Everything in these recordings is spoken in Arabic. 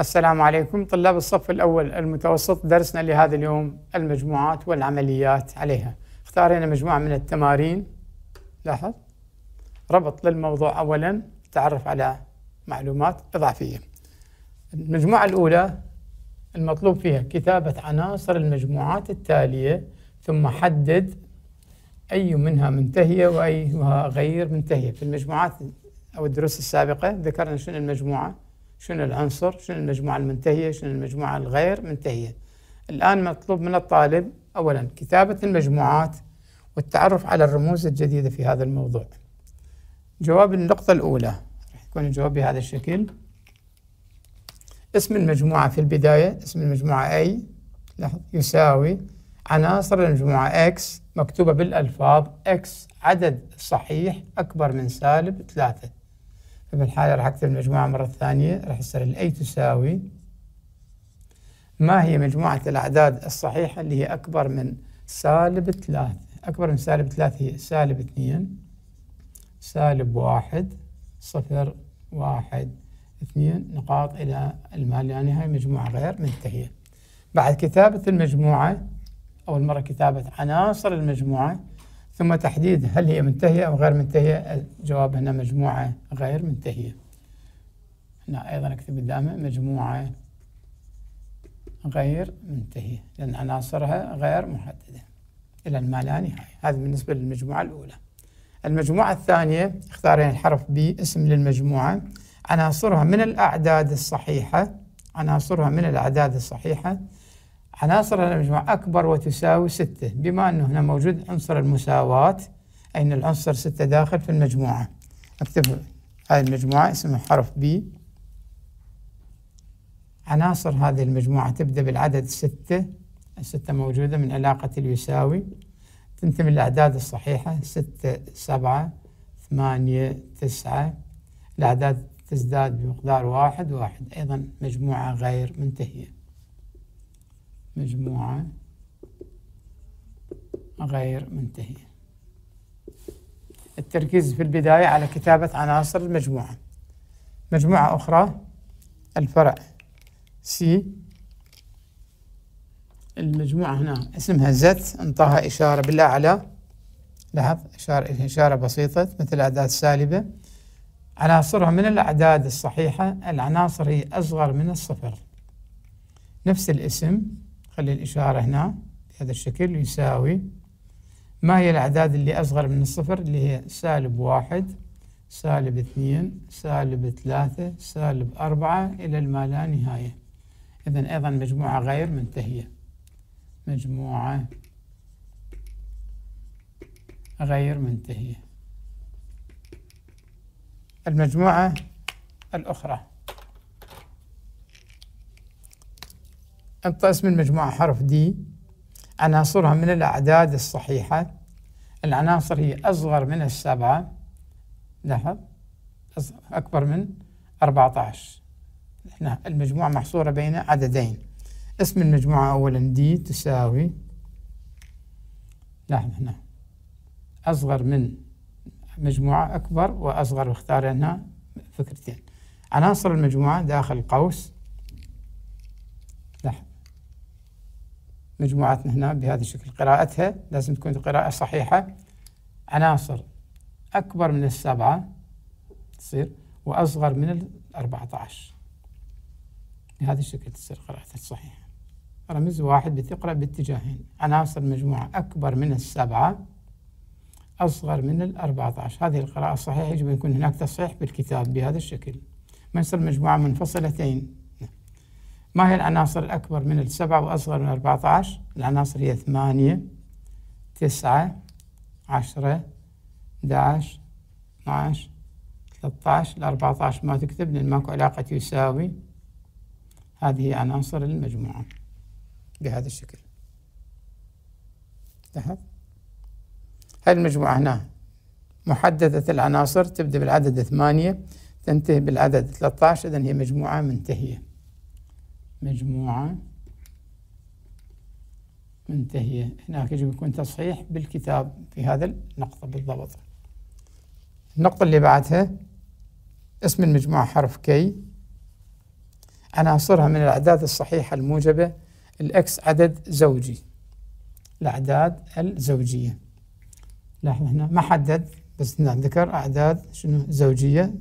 السلام عليكم طلاب الصف الأول المتوسط درسنا لهذا اليوم المجموعات والعمليات عليها اختارينا مجموعة من التمارين لاحظ ربط للموضوع أولا تعرف على معلومات إضافية المجموعة الأولى المطلوب فيها كتابة عناصر المجموعات التالية ثم حدد أي منها منتهية وأيها غير منتهية في المجموعات أو الدروس السابقة ذكرنا شنو المجموعة شنو العنصر شنو المجموعة المنتهية شنو المجموعة الغير منتهية الآن مطلوب من الطالب أولا كتابة المجموعات والتعرف على الرموز الجديدة في هذا الموضوع جواب النقطة الأولى راح يكون الجواب بهذا الشكل اسم المجموعة في البداية اسم المجموعة A يساوي عناصر المجموعة X مكتوبة بالألفاظ X عدد صحيح أكبر من سالب ثلاثة في حالة راح أكتب المجموعة مرة ثانية راح يصير الأي تساوي ما هي مجموعة الأعداد الصحيحة اللي هي أكبر من سالب ثلاثة أكبر من سالب ثلاثة هي سالب اثنين سالب واحد صفر واحد اثنين نقاط إلى المال يعني هاي مجموعة غير منتهية بعد كتابة المجموعة أول مرة كتابة عناصر المجموعة ثم تحديد هل هي منتهية أو غير منتهية الجواب هنا مجموعة غير منتهية هنا أيضا أكتب قدامه مجموعة غير منتهية لأن عناصرها غير محددة إلى ما لا نهاية هذا بالنسبة للمجموعة الأولى المجموعة الثانية اختارين الحرف B اسم للمجموعة عناصرها من الأعداد الصحيحة عناصرها من الأعداد الصحيحة عناصر المجموعة أكبر وتساوي ستة بما أنه هنا موجود عنصر المساواة أي أن العنصر ستة داخل في المجموعة أكتب هذه المجموعة اسمها حرف بي عناصر هذه المجموعة تبدأ بالعدد ستة الستة موجودة من علاقة اليساوي تنتمي الأعداد الصحيحة ستة سبعة ثمانية تسعة الأعداد تزداد بمقدار واحد واحد أيضا مجموعة غير منتهية مجموعة غير منتهية التركيز في البداية على كتابة عناصر المجموعة مجموعة أخرى الفرع سي المجموعة هنا اسمها زت انطاها إشارة بالأعلى لاحظ إشارة إشارة بسيطة مثل أعداد سالبة عناصرها من الأعداد الصحيحة العناصر هي أصغر من الصفر نفس الاسم خلي الإشارة هنا بهذا الشكل يساوي ما هي الأعداد اللي أصغر من الصفر اللي هي سالب واحد سالب اثنين سالب ثلاثة سالب أربعة إلى ما لا نهاية إذا أيضا مجموعة غير منتهية مجموعة غير منتهية المجموعة الأخرى انطلس من مجموعة حرف دي عناصرها من الأعداد الصحيحة العناصر هي أصغر من السبعة لاحظ نعم. أكبر من 14 إحنا المجموعة محصورة بين عددين اسم المجموعة أولا دي تساوي لاحظ نعم، هنا نعم. أصغر من مجموعة أكبر وأصغر واختار هنا فكرتين عناصر المجموعة داخل قوس مجموعتنا هنا بهذا الشكل قراءتها لازم تكون قراءة صحيحة عناصر أكبر من السبعة تصير وأصغر من الأربعة عشر بهذا الشكل تصير قراءتها الصحيحة رمز واحد بتقرأ باتجاهين عناصر مجموعة أكبر من السبعة أصغر من الأربعة عشر هذه القراءة الصحيحة يجب أن يكون هناك تصحيح بالكتاب بهذا الشكل ما يصير مجموعة منفصلتين ما هي العناصر الأكبر من السبعة وأصغر من 14 العناصر هي ثمانية تسعة عشرة 11 12 13 الأربعة 14 ما تكتب لأن ماكو علاقة يساوي هذه عناصر المجموعة بهذا الشكل لاحظ هاي المجموعة هنا محددة العناصر تبدأ بالعدد ثمانية تنتهي بالعدد 13 إذا هي مجموعة منتهية مجموعة منتهية هناك يجب يكون تصحيح بالكتاب في هذا النقطة بالضبط النقطة اللي بعدها اسم المجموعة حرف كي عناصرها من الأعداد الصحيحة الموجبة الإكس عدد زوجي الأعداد الزوجية لاحظ هنا ما حدد بس ذكر أعداد شنو زوجية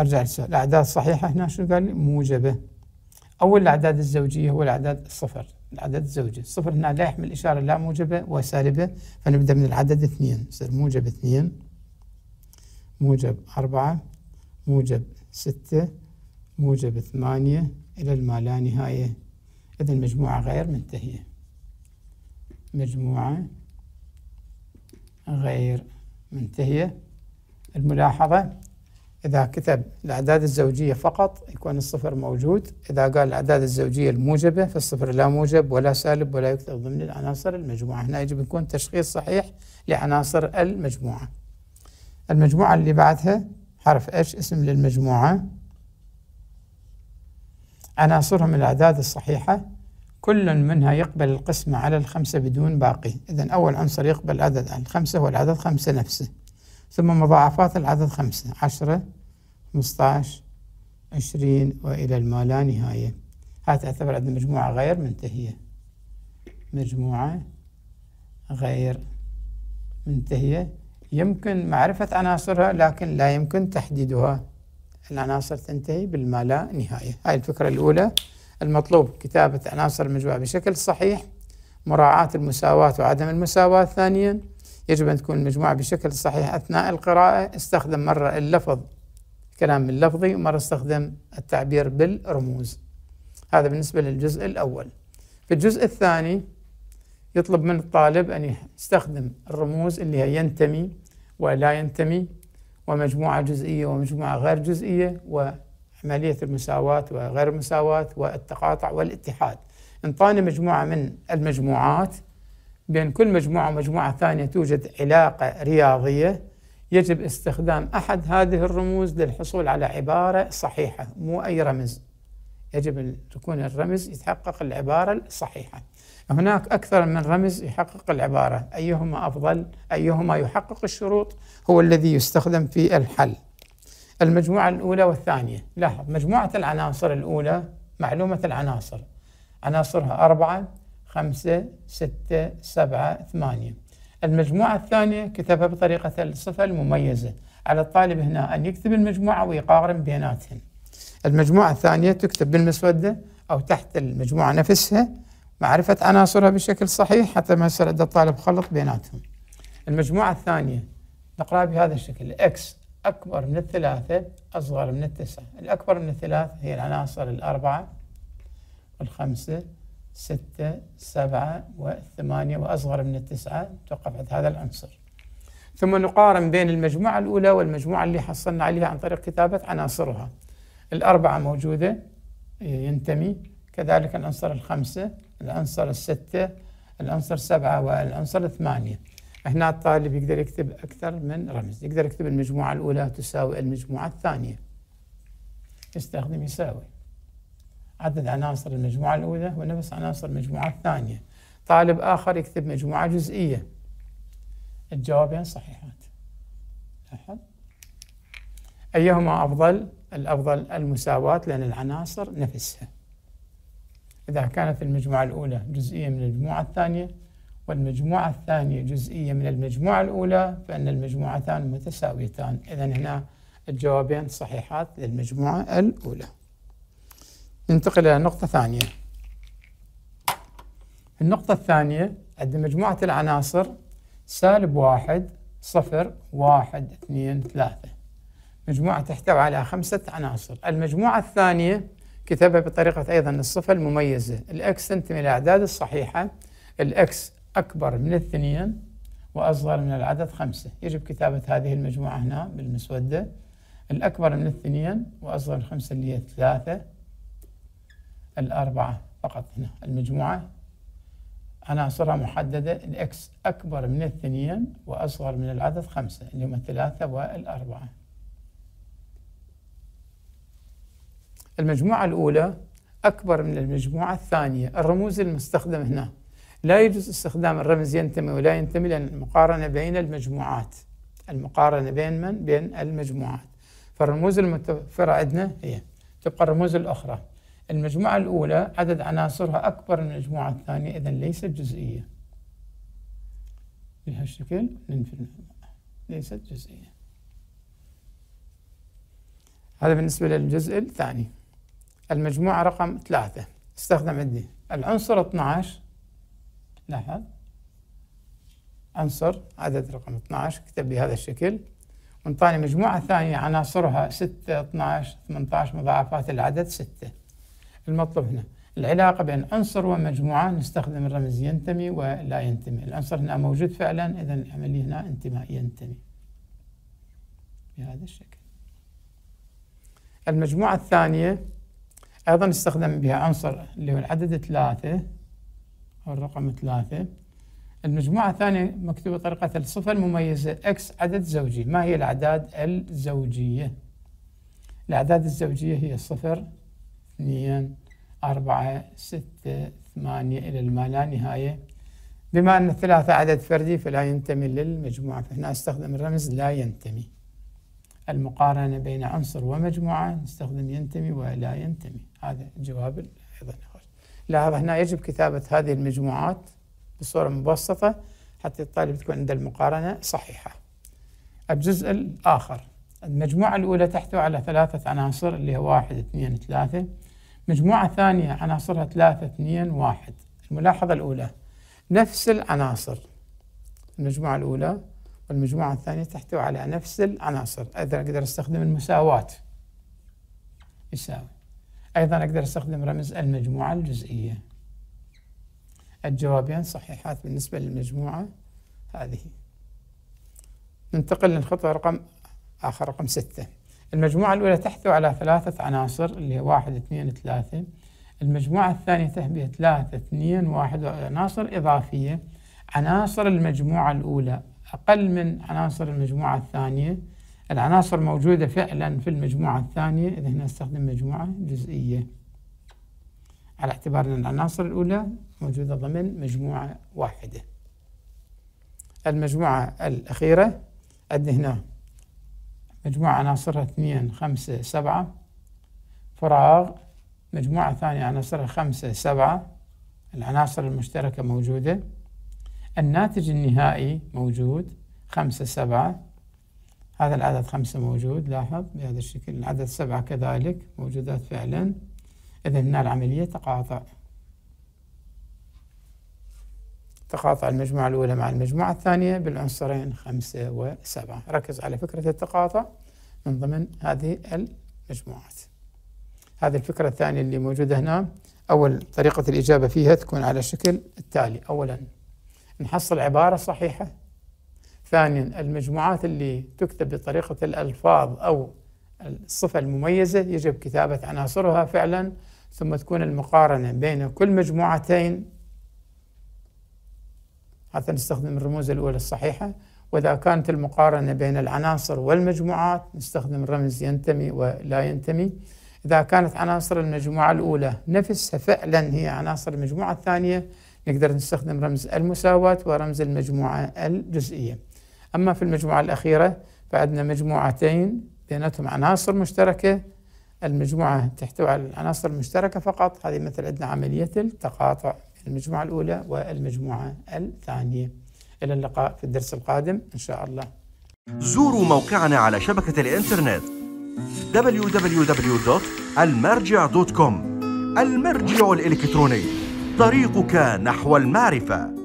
ارجع للسؤال الاعداد الصحيحه هنا شنو قال لي؟ موجبه اول الاعداد الزوجيه هو الاعداد الصفر العدد الزوجي الصفر هنا لا يحمل إشارة لا موجبة وسالبة فنبدأ من العدد اثنين يصير موجب اثنين موجب أربعة موجب ستة موجب ثمانية إلى ما لا نهاية إذا مجموعة غير منتهية مجموعة غير منتهية الملاحظة إذا كتب الأعداد الزوجية فقط يكون الصفر موجود إذا قال الأعداد الزوجية الموجبة فالصفر لا موجب ولا سالب ولا يكتب ضمن العناصر المجموعة هنا يجب يكون تشخيص صحيح لعناصر المجموعة المجموعة اللي بعدها حرف H اسم للمجموعة عناصرهم الأعداد الصحيحة كل منها يقبل القسمة على الخمسة بدون باقي إذا أول عنصر يقبل عدد الخمسة العدد خمسة نفسه ثم مضاعفات العدد خمسة عشرة 15 20 وإلى الما لا نهاية هذا تعتبر عندنا مجموعة غير منتهية مجموعة غير منتهية يمكن معرفة عناصرها لكن لا يمكن تحديدها العناصر تنتهي بالما لا نهاية هاي الفكرة الأولى المطلوب كتابة عناصر المجموعة بشكل صحيح مراعاة المساواة وعدم المساواة ثانيا يجب أن تكون المجموعة بشكل صحيح أثناء القراءة استخدم مرة اللفظ كلام اللفظي ومرة استخدم التعبير بالرموز هذا بالنسبة للجزء الأول في الجزء الثاني يطلب من الطالب أن يستخدم الرموز اللي هي ينتمي ولا ينتمي ومجموعة جزئية ومجموعة غير جزئية وعملية المساواة وغير المساواة والتقاطع والاتحاد انطاني مجموعة من المجموعات بين كل مجموعة ومجموعة ثانية توجد علاقة رياضية يجب استخدام أحد هذه الرموز للحصول على عبارة صحيحة مو أي رمز يجب أن تكون الرمز يتحقق العبارة الصحيحة هناك أكثر من رمز يحقق العبارة أيهما أفضل أيهما يحقق الشروط هو الذي يستخدم في الحل المجموعة الأولى والثانية لاحظ مجموعة العناصر الأولى معلومة العناصر عناصرها أربعة خمسة ستة سبعة ثمانية المجموعة الثانية كتبها بطريقة الصفة المميزة على الطالب هنا أن يكتب المجموعة ويقارن بيناتهم المجموعة الثانية تكتب بالمسودة أو تحت المجموعة نفسها معرفة عناصرها بشكل صحيح حتى ما يصير عند الطالب خلط بيناتهم المجموعة الثانية نقرأها بهذا الشكل X أكبر من الثلاثة أصغر من التسعة الأكبر من الثلاثة هي العناصر الأربعة والخمسة ستة سبعة وثمانية وأصغر من التسعة توقف عند هذا العنصر ثم نقارن بين المجموعة الأولى والمجموعة اللي حصلنا عليها عن طريق كتابة عناصرها الأربعة موجودة ينتمي كذلك العنصر الخمسة العنصر الستة العنصر سبعة والعنصر الثمانية هنا الطالب يقدر يكتب أكثر من رمز يقدر يكتب المجموعة الأولى تساوي المجموعة الثانية يستخدم يساوي عدد عناصر المجموعة الأولى ونفس عناصر المجموعة الثانية طالب آخر يكتب مجموعة جزئية الجوابين يعني صحيحات لاحظ أيهما أفضل؟ الأفضل المساواة لأن العناصر نفسها إذا كانت المجموعة الأولى جزئية من المجموعة الثانية والمجموعة الثانية جزئية من المجموعة الأولى فإن المجموعتان متساويتان إذا هنا الجوابين صحيحات للمجموعة الأولى ننتقل إلى نقطة ثانية النقطة الثانية عند مجموعة العناصر سالب واحد صفر واحد اثنين ثلاثة مجموعة تحتوي على خمسة عناصر المجموعة الثانية كتبها بطريقة أيضا الصفة المميزة الأكس تنتمي الأعداد الصحيحة الأكس أكبر من الاثنين وأصغر من العدد خمسة يجب كتابة هذه المجموعة هنا بالمسودة الأكبر من الاثنين وأصغر من خمسة اللي هي ثلاثة الأربعة فقط هنا المجموعة عناصرها محددة الإكس أكبر من الاثنين وأصغر من العدد خمسة اللي هم الثلاثة والأربعة المجموعة الأولى أكبر من المجموعة الثانية الرموز المستخدم هنا لا يجوز استخدام الرمز ينتمي ولا ينتمي لأن المقارنة بين المجموعات المقارنة بين من؟ بين المجموعات فالرموز المتوفرة عندنا هي تبقى الرموز الأخرى المجموعة الأولى عدد عناصرها أكبر من المجموعة الثانية إذا ليست جزئية بهالشكل ننفي ليست جزئية هذا بالنسبة للجزء الثاني المجموعة رقم ثلاثة استخدم عندي العنصر 12 لاحظ عنصر عدد رقم 12 كتب بهذا الشكل وانطاني مجموعة ثانية عناصرها 6 12 18 مضاعفات العدد 6 المطلوب هنا العلاقة بين عنصر ومجموعة نستخدم الرمز ينتمي ولا ينتمي العنصر هنا موجود فعلا إذا العملية هنا انتماء ينتمي بهذا الشكل المجموعة الثانية أيضا استخدم بها عنصر اللي هو العدد ثلاثة أو الرقم ثلاثة المجموعة الثانية مكتوبة بطريقة الصفة المميزة X عدد زوجي ما هي الأعداد الزوجية؟ الأعداد الزوجية هي صفر اثنين أربعة ستة ثمانية إلى ما لا نهاية بما أن الثلاثة عدد فردي فلا ينتمي للمجموعة فهنا استخدم الرمز لا ينتمي المقارنة بين عنصر ومجموعة نستخدم ينتمي ولا ينتمي هذا جواب أيضا لاحظ هنا يجب كتابة هذه المجموعات بصورة مبسطة حتى الطالب تكون عند المقارنة صحيحة الجزء الآخر المجموعة الأولى تحتوي على ثلاثة عناصر اللي هو واحد اثنين ثلاثة مجموعة ثانية عناصرها ثلاثة اثنين واحد الملاحظة الأولى نفس العناصر المجموعة الأولى والمجموعة الثانية تحتوي على نفس العناصر أيضا أقدر أستخدم المساواة يساوي أيضا أقدر أستخدم رمز المجموعة الجزئية الجوابين صحيحات بالنسبة للمجموعة هذه ننتقل للخطوة رقم آخر رقم ستة المجموعة الأولى تحتوي على ثلاثة عناصر اللي هي واحد اثنين ثلاثة المجموعة الثانية تحتوي ثلاثة اثنين واحد عناصر إضافية عناصر المجموعة الأولى أقل من عناصر المجموعة الثانية العناصر موجودة فعلا في المجموعة الثانية إذا هنا نستخدم مجموعة جزئية على اعتبار أن العناصر الأولى موجودة ضمن مجموعة واحدة المجموعة الأخيرة عندنا هنا مجموعة عناصرها اثنين خمسة سبعة فراغ مجموعة ثانية عناصرها خمسة سبعة العناصر المشتركة موجودة الناتج النهائي موجود خمسة سبعة هذا العدد خمسة موجود لاحظ بهذا الشكل العدد سبعة كذلك موجودات فعلا إذا هنا العملية تقاطع تقاطع المجموعة الأولى مع المجموعة الثانية بالعنصرين خمسة وسبعة ركز على فكرة التقاطع من ضمن هذه المجموعات هذه الفكرة الثانية اللي موجودة هنا أول طريقة الإجابة فيها تكون على الشكل التالي أولا نحصل عبارة صحيحة ثانيا المجموعات اللي تكتب بطريقة الألفاظ أو الصفة المميزة يجب كتابة عناصرها فعلا ثم تكون المقارنة بين كل مجموعتين حتى نستخدم الرموز الأولى الصحيحة وإذا كانت المقارنة بين العناصر والمجموعات نستخدم الرمز ينتمي ولا ينتمي إذا كانت عناصر المجموعة الأولى نفسها فعلا هي عناصر المجموعة الثانية نقدر نستخدم رمز المساواة ورمز المجموعة الجزئية أما في المجموعة الأخيرة فعندنا مجموعتين بيناتهم عناصر مشتركة المجموعة تحتوي على العناصر المشتركة فقط هذه مثل عندنا عملية التقاطع المجموعة الأولى والمجموعة الثانية إلى اللقاء في الدرس القادم إن شاء الله زوروا موقعنا على شبكة الإنترنت www.almarja.com المرجع الإلكتروني طريقك نحو المعرفه